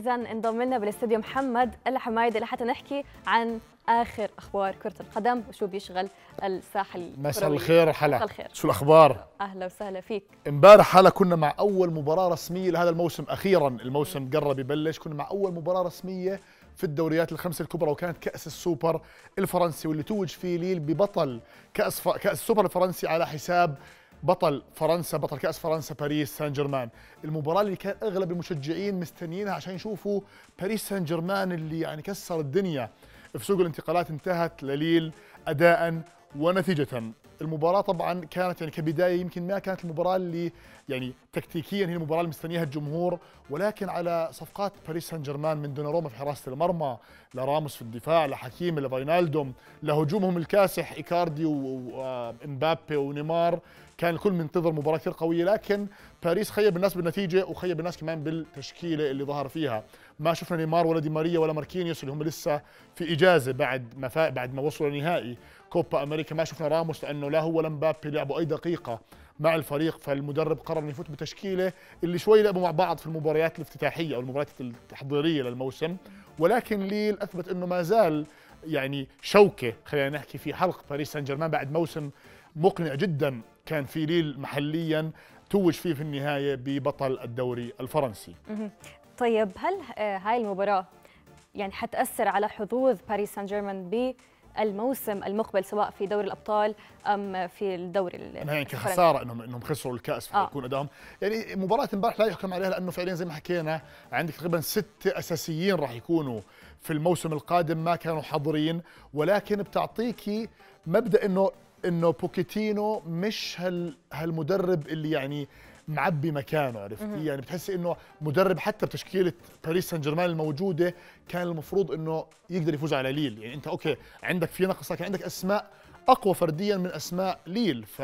اذا انضم لنا بالاستديو محمد الحمايدي لحتى نحكي عن اخر اخبار كره القدم وشو بيشغل الساحه مساء الخير حلا مساء الخير شو الاخبار اهلا وسهلا فيك امبارح حلا كنا مع اول مباراه رسميه لهذا الموسم اخيرا الموسم قرب يبلش كنا مع اول مباراه رسميه في الدوريات الخمسه الكبرى وكانت كاس السوبر الفرنسي واللي توج فيه ليل ببطل كاس ف... كاس السوبر الفرنسي على حساب بطل فرنسا بطل كاس فرنسا باريس سان جيرمان المباراه اللي كان اغلب المشجعين مستنيينها عشان يشوفوا باريس سان جيرمان اللي يعني كسر الدنيا في سوق الانتقالات انتهت لليل اداء ونتيجه المباراه طبعا كانت يعني كبدايه يمكن ما كانت المباراه اللي يعني تكتيكيا هي المباراه اللي مستنيها الجمهور ولكن على صفقات باريس سان جيرمان من دوناروما في حراسه المرمى لراموس في الدفاع لحكيم لفاينالدوم لهجومهم الكاسح ايكاردي ومبابي آه، ونيمار كان الكل منتظر مباراه كثير قويه لكن باريس خيب الناس بالنتيجه وخيب الناس كمان بالتشكيله اللي ظهر فيها ما شفنا نيمار ولا دي ماريا ولا ماركينيوس اللي هم لسه في اجازه بعد ما فا... بعد ما وصلوا لنهائي كوبا امريكا ما شفنا راموس لانه لا هو ولا مبابي لعبوا اي دقيقه مع الفريق فالمدرب قرر انه يفوت بتشكيله اللي شوي لعبوا مع بعض في المباريات الافتتاحيه او المباريات التحضيريه للموسم ولكن ليل اثبت انه ما زال يعني شوكه خلينا نحكي في حلق باريس سان جيرمان بعد موسم مقنع جدا كان في ليل محليا توج فيه في النهايه ببطل الدوري الفرنسي. طيب هل آه، هاي المباراة يعني حتأثر على حظوظ باريس سان جيرمان بالموسم المقبل سواء في دوري الابطال ام في الدوري يعني كخساره انهم انهم خسروا الكاس آه. فيكون آه. ادائهم يعني مباراه امبارح لا يحكم عليها لانه فعليا زي ما حكينا عندك تقريبا ست اساسيين راح يكونوا في الموسم القادم ما كانوا حاضرين ولكن بتعطيكي مبدا انه انه بوكيتينو مش هال هالمدرب اللي يعني معبي مكانه عرفتي يعني بتحسي انه مدرب حتى بتشكيله باريس سان جيرمان الموجوده كان المفروض انه يقدر يفوز على ليل يعني انت اوكي عندك في نقص لكن عندك اسماء اقوى فرديا من اسماء ليل ف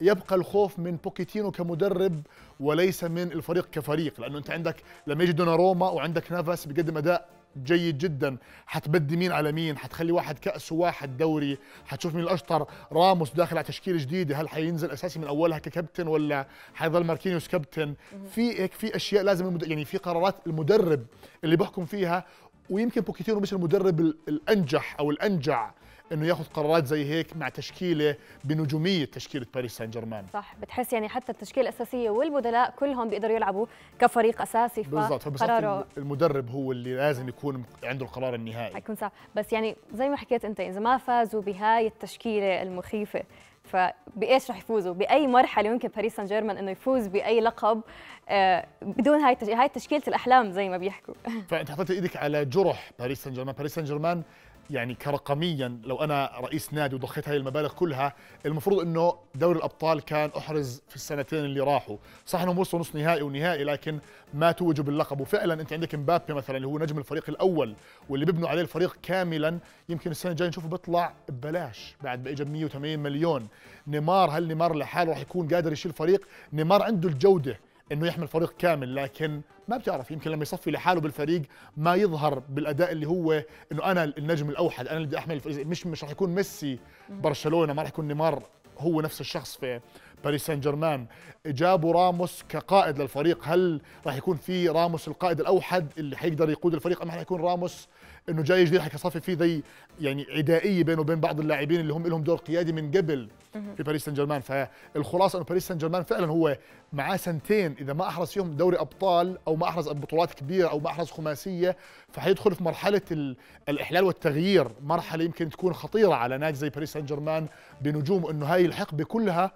يبقى الخوف من بوكيتينو كمدرب وليس من الفريق كفريق لانه انت عندك لما يجي دوناروما وعندك نافاس بيقدم اداء جيد جدا حتبدي مين على مين حتخلي واحد كاس وواحد دوري حتشوف مين الاشطر راموس داخل على تشكيله جديده هل حينزل اساسي من اولها ككابتن ولا حيظل ماركينيوس كابتن في هيك في اشياء لازم يعني في قرارات المدرب اللي بحكم فيها ويمكن بوكيتينو مش المدرب الانجح او الانجع انه ياخذ قرارات زي هيك مع تشكيله بنجوميه تشكيله باريس سان جيرمان صح بتحس يعني حتى التشكيله الاساسيه والبدلاء كلهم بيقدروا يلعبوا كفريق اساسي بالضبط فقراره المدرب هو اللي لازم يكون عنده القرار النهائي حيكون صعب بس يعني زي ما حكيت انت اذا ما فازوا بهاي التشكيله المخيفه فبايش رح يفوزوا؟ باي مرحله ممكن باريس سان جيرمان انه يفوز باي لقب آه، بدون هاي هاي تشكيله الاحلام زي ما بيحكوا فانت حطيت ايدك على جرح باريس سان جيرمان، باريس سان جيرمان يعني كرقميا لو انا رئيس نادي وضخيت هاي المبالغ كلها المفروض انه دوري الابطال كان احرز في السنتين اللي راحوا صح انهم وصلوا نص نهائي ونهائي لكن ما توجوا باللقب وفعلا انت عندك مبابي مثلا اللي هو نجم الفريق الاول واللي بيبنوا عليه الفريق كاملا يمكن السنه الجايه نشوفه بيطلع ببلاش بعد ما اجى 180 مليون نيمار هل نيمار لحاله راح يكون قادر يشيل فريق نيمار عنده الجوده انه يحمل فريق كامل لكن ما بتعرف يمكن لما يصفي لحاله بالفريق ما يظهر بالاداء اللي هو انه انا النجم الاوحد انا اللي بدي احمل الفريق مش مش راح يكون ميسي برشلونه ما راح يكون نيمار هو نفس الشخص في باريس سان جيرمان جابوا راموس كقائد للفريق هل راح يكون في راموس القائد الاوحد اللي حيقدر يقود الفريق ام راح يكون راموس انه جاي جديد حيصفي في زي يعني عدائيه بينه وبين بعض اللاعبين اللي هم لهم دور قيادي من قبل في باريس سان جيرمان فالخلاصه انه باريس سان جيرمان فعلا هو معاه سنتين اذا ما احرز فيهم دوري ابطال او ما احرز بطولات كبيره او ما احرز خماسيه فحيدخل في مرحله الاحلال والتغيير مرحله يمكن تكون خطيره على نادي زي باريس سان جيرمان بنجومه انه هاي الحقبه كلها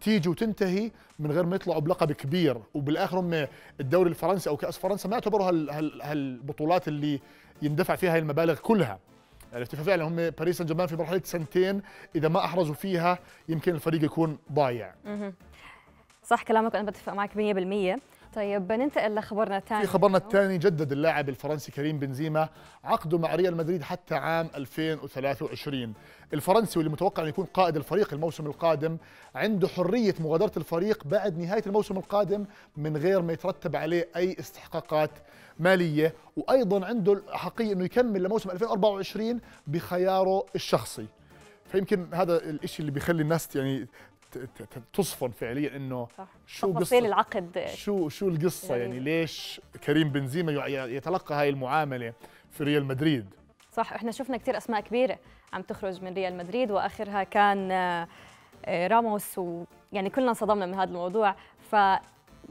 تيجي وتنتهي من غير ما يطلعوا بلقب كبير وبالاخر هم الدوري الفرنسي او كاس فرنسا ما يعتبروا هالبطولات اللي يندفع فيها هاي المبالغ كلها عرفت يعني ففعلا هم باريس سان جيرمان في مرحله سنتين اذا ما احرزوا فيها يمكن الفريق يكون ضايع صح كلامك انا بتفق معك 100% طيب بننتقل لخبرنا الثاني في خبرنا الثاني جدد اللاعب الفرنسي كريم بنزيما عقده مع ريال مدريد حتى عام 2023 الفرنسي واللي متوقع أن يكون قائد الفريق الموسم القادم عنده حرية مغادرة الفريق بعد نهاية الموسم القادم من غير ما يترتب عليه أي استحقاقات مالية وأيضا عنده الأحقية أنه يكمل لموسم 2024 بخياره الشخصي فيمكن هذا الشيء اللي بيخلي الناس يعني تصفن فعليا انه شو قصه العقد شو شو القصه لديه. يعني ليش كريم بنزيما يتلقى هاي المعامله في ريال مدريد صح احنا شفنا كثير اسماء كبيره عم تخرج من ريال مدريد واخرها كان آه، راموس ويعني كلنا انصدمنا من هذا الموضوع ف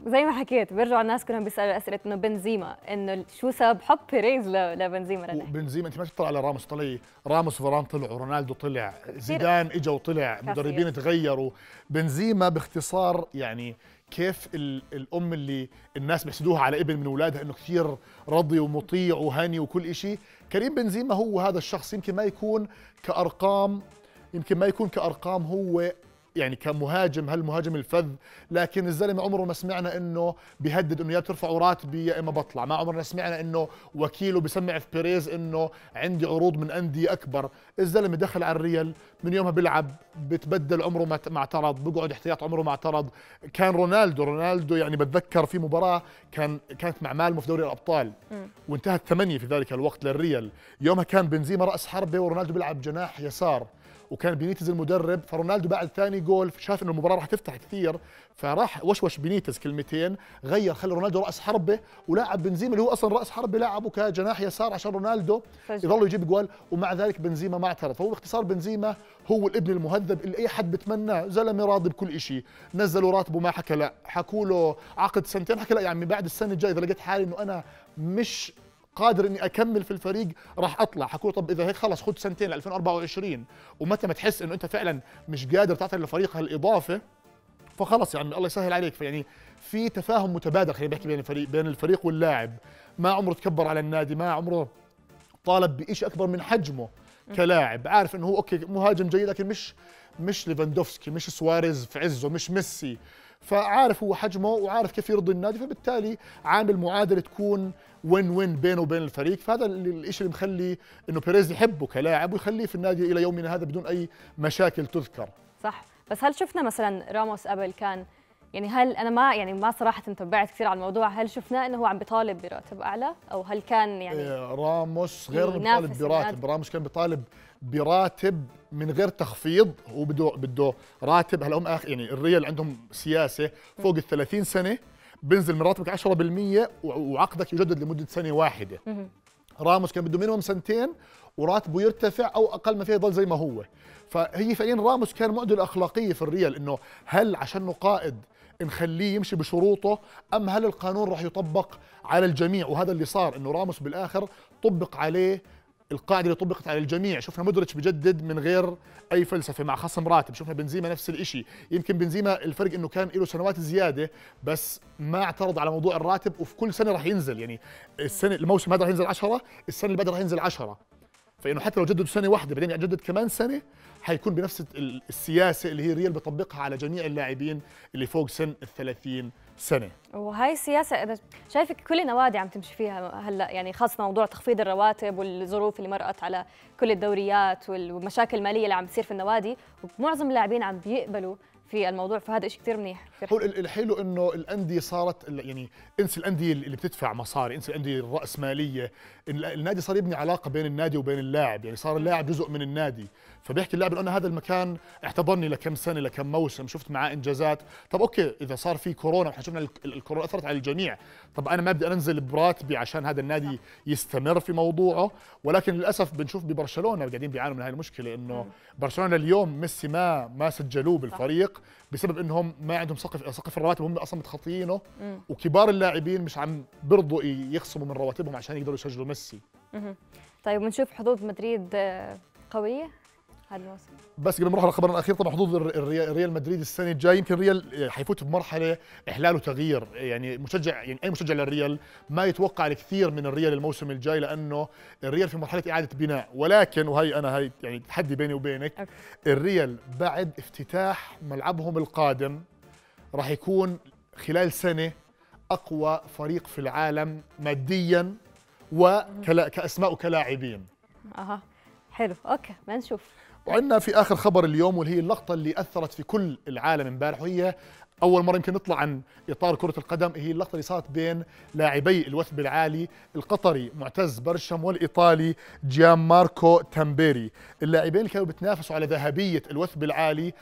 زي ما حكيت بيرجعوا الناس كلهم بيسالوا اسئله انه بنزيما انه شو سبب حب بيريز لبنزيما بنزيما انت ما تطلع على راموس طلع راموس فران طلعوا رونالدو طلع زيدان اجى وطلع مدربين تغيروا بنزيما باختصار يعني كيف الام اللي الناس بيحسدوها على ابن من اولادها انه كثير رضي ومطيع وهاني وكل شيء كريم بنزيما هو هذا الشخص يمكن ما يكون كارقام يمكن ما يكون كارقام هو يعني كمهاجم هالمهاجم الفذ لكن الزلمه عمره ما سمعنا انه بيهدد انه يا ترفعوا راتبي يا اما بطلع ما عمرنا سمعنا انه وكيله بسمع في بيريز انه عندي عروض من انديه اكبر الزلمه دخل على الريال من يومها بيلعب بتبدل عمره ما اعترض بقعد احتياط عمره ما اعترض كان رونالدو رونالدو يعني بتذكر في مباراه كان كانت مع مالمو في دوري الابطال وانتهت ثمانيه في ذلك الوقت للريال يومها كان بنزيما راس حربه ورونالدو بيلعب جناح يسار وكان بينيتز المدرب فرونالدو بعد ثاني جول شاف انه المباراه راح تفتح كثير فراح وشوش بينيتز كلمتين غير خلى رونالدو راس حربه ولاعب بنزيما اللي هو اصلا راس حربه لاعبه كجناح يسار عشان رونالدو يضل يجيب جول ومع ذلك بنزيما ما اعترف فهو باختصار بنزيما هو الابن المهذب اللي اي حد بتمناه زلمه راضي بكل شيء نزلوا راتبه ما حكى لا حكوا له عقد سنتين حكى لا يعني بعد السنه الجايه اذا لقيت حالي انه انا مش قادر اني اكمل في الفريق راح اطلع حكوا طب اذا هيك خلص خد سنتين ل 2024 ومتى ما تحس انه انت فعلا مش قادر تعطي للفريق هالاضافه فخلص يا عمي الله يسهل عليك فيعني في تفاهم متبادل خلينا نحكي بين الفريق بين الفريق واللاعب ما عمره تكبر على النادي ما عمره طالب بشيء اكبر من حجمه كلاعب عارف انه هو اوكي مهاجم جيد لكن مش مش ليفاندوفسكي مش سواريز في عزه مش ميسي فعارف هو حجمه وعارف كيف يرضي النادي فبالتالي عامل معادله تكون وين وين بينه وبين الفريق فهذا الشيء اللي مخلي انه بيريز يحبه كلاعب ويخليه في النادي الى يومنا هذا بدون اي مشاكل تذكر صح بس هل شفنا مثلا راموس قبل كان يعني هل انا ما يعني ما صراحه تبعت كثير على الموضوع هل شفنا انه هو عم بيطالب براتب اعلى او هل كان يعني إيه، راموس غير بيطالب براتب راموس كان بيطالب براتب من غير تخفيض هو بده بده راتب هلا هم يعني الريال عندهم سياسه فوق ال 30 سنه بنزل من راتبك 10% وعقدك يجدد لمده سنه واحده راموس كان بده مينيموم سنتين وراتبه يرتفع او اقل ما فيه يضل زي ما هو فهي فعليا راموس كان معدل اخلاقيه في الريال انه هل عشانه قائد نخليه يمشي بشروطه ام هل القانون راح يطبق على الجميع وهذا اللي صار انه راموس بالاخر طبق عليه القاعده اللي طبقت على الجميع شفنا مودريتش بجدد من غير اي فلسفه مع خصم راتب شفنا بنزيما نفس الشيء يمكن بنزيما الفرق انه كان له سنوات زياده بس ما اعترض على موضوع الراتب وفي كل سنه راح ينزل يعني السنه الموسم هذا راح ينزل 10 السنه اللي بعدها راح ينزل 10 فانه حتى لو جددوا سنه واحده بعدين يجدد كمان سنه حيكون بنفس السياسه اللي هي ريال بيطبقها على جميع اللاعبين اللي فوق سن ال 30 سنه وهي السياسه اذا شايفك كل النوادي عم تمشي فيها هلا يعني خاصه موضوع تخفيض الرواتب والظروف اللي مرقت على كل الدوريات والمشاكل الماليه اللي عم بتصير في النوادي ومعظم اللاعبين عم بيقبلوا في الموضوع فهذا شيء كثير منيح هو الحلو انه الانديه صارت يعني انسى الانديه اللي بتدفع مصاري انسى الانديه الراسماليه النادي صار يبني علاقه بين النادي وبين اللاعب يعني صار اللاعب جزء من النادي فبيحكي اللاعب انه انا هذا المكان احتضني لكم سنه لكم موسم شفت معاه انجازات طب اوكي اذا صار في كورونا احنا شفنا الكورونا اثرت على الجميع طب انا ما بدي انزل براتبي عشان هذا النادي يستمر في موضوعه ولكن للاسف بنشوف ببرشلونه قاعدين بيعانوا من هاي المشكله انه برشلونه اليوم ميسي ما ما سجلوه بالفريق بسبب انهم ما عندهم سقف سقف الرواتب هم اصلا متخطيينه وكبار اللاعبين مش عم برضوا يخصموا من رواتبهم عشان يقدروا يسجلوا ميسي طيب بنشوف حظوظ مدريد آه، قويه هذا الموسم بس قبل ما نروح على الاخير طبعا حظوظ ريال مدريد السنه الجايه يمكن ريال آه، حيفوت بمرحله احلال وتغيير يعني مشجع يعني اي مشجع للريال ما يتوقع الكثير من الريال الموسم الجاي لانه الريال في مرحله اعاده بناء ولكن وهي انا هي يعني تحدي بيني وبينك أوكي. الريال بعد افتتاح ملعبهم القادم راح يكون خلال سنه اقوى فريق في العالم ماديا وكاسماء وكلاعبين اها حلو اوكي ما نشوف وعندنا في اخر خبر اليوم واللي هي اللقطه اللي اثرت في كل العالم امبارح وهي اول مره يمكن نطلع عن اطار كره القدم هي اللقطه اللي صارت بين لاعبي الوثب العالي القطري معتز برشم والايطالي جيان ماركو تامبيري اللاعبين اللي كانوا بتنافسوا على ذهبيه الوثب العالي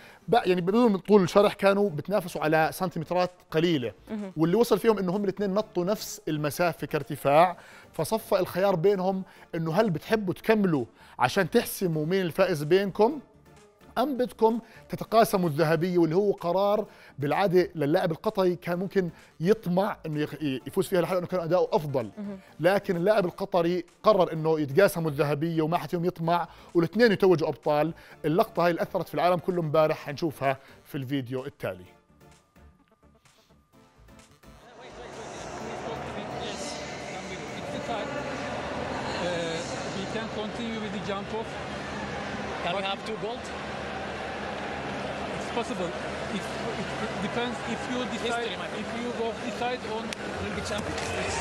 يعني بدون طول الشرح كانوا بتنافسوا على سنتيمترات قليله واللي وصل فيهم انه هم الاثنين نطوا نفس المسافه كارتفاع فصفى الخيار بينهم انه هل بتحبوا تكملوا عشان تحسموا مين الفائز بين بينكم ام بدكم تتقاسموا الذهبيه واللي هو قرار بالعاده للاعب القطري كان ممكن يطمع انه يفوز فيها لحاله انه كان اداؤه افضل لكن اللاعب القطري قرر انه يتقاسموا الذهبيه وما حد فيهم يطمع والاثنين يتوجوا ابطال اللقطه هاي اللي اثرت في العالم كله امبارح حنشوفها في الفيديو التالي uh, Continue with the jump off. Can but we have two goals? It's possible. It, it, depends if you decide. History, if you go decide on the champions.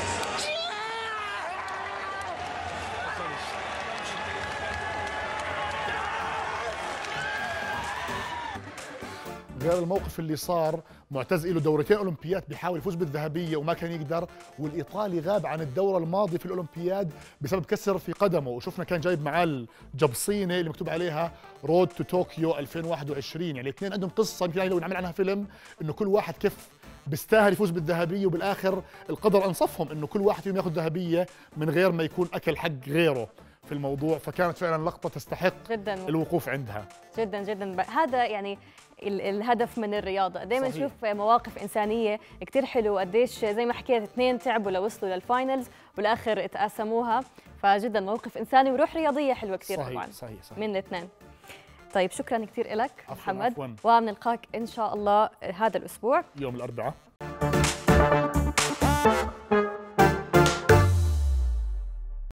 غير الموقف اللي صار معتز له دورتين اولمبياد بيحاول يفوز بالذهبيه وما كان يقدر والايطالي غاب عن الدوره الماضيه في الاولمبياد بسبب كسر في قدمه وشفنا كان جايب معاه الجبصينه اللي مكتوب عليها رود تو طوكيو 2021 يعني الاثنين عندهم قصه يمكن يعني لو نعمل عنها فيلم انه كل واحد كيف بيستاهل يفوز بالذهبيه وبالاخر القدر انصفهم انه كل واحد فيهم ياخذ ذهبيه من غير ما يكون اكل حق غيره في الموضوع فكانت فعلا لقطه تستحق جدا الوقوف عندها جدا جدا هذا يعني الهدف من الرياضه دائما نشوف مواقف انسانيه كثير حلو قديش زي ما حكيت اثنين تعبوا لوصلوا للفاينلز بالاخر تقاسموها فجدا موقف انساني وروح رياضيه حلوه كثير طبعا صحيح صحيح من الاثنين طيب شكرا كثير لك محمد ونلقاك ان شاء الله هذا الاسبوع يوم الاربعاء